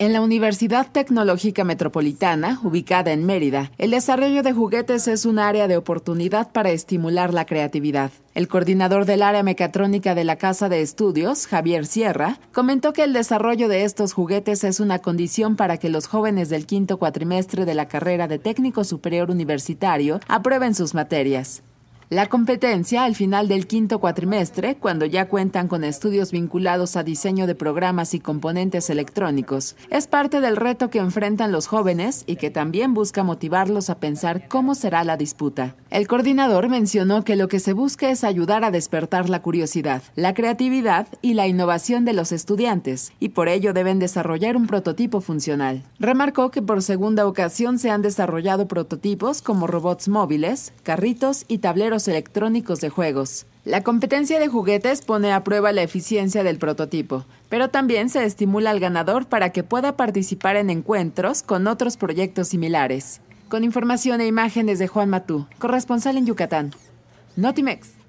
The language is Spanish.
En la Universidad Tecnológica Metropolitana, ubicada en Mérida, el desarrollo de juguetes es un área de oportunidad para estimular la creatividad. El coordinador del área mecatrónica de la Casa de Estudios, Javier Sierra, comentó que el desarrollo de estos juguetes es una condición para que los jóvenes del quinto cuatrimestre de la carrera de técnico superior universitario aprueben sus materias. La competencia al final del quinto cuatrimestre, cuando ya cuentan con estudios vinculados a diseño de programas y componentes electrónicos, es parte del reto que enfrentan los jóvenes y que también busca motivarlos a pensar cómo será la disputa. El coordinador mencionó que lo que se busca es ayudar a despertar la curiosidad, la creatividad y la innovación de los estudiantes, y por ello deben desarrollar un prototipo funcional. Remarcó que por segunda ocasión se han desarrollado prototipos como robots móviles, carritos y tableros electrónicos de juegos. La competencia de juguetes pone a prueba la eficiencia del prototipo, pero también se estimula al ganador para que pueda participar en encuentros con otros proyectos similares. Con información e imágenes de Juan Matú, corresponsal en Yucatán. Notimex.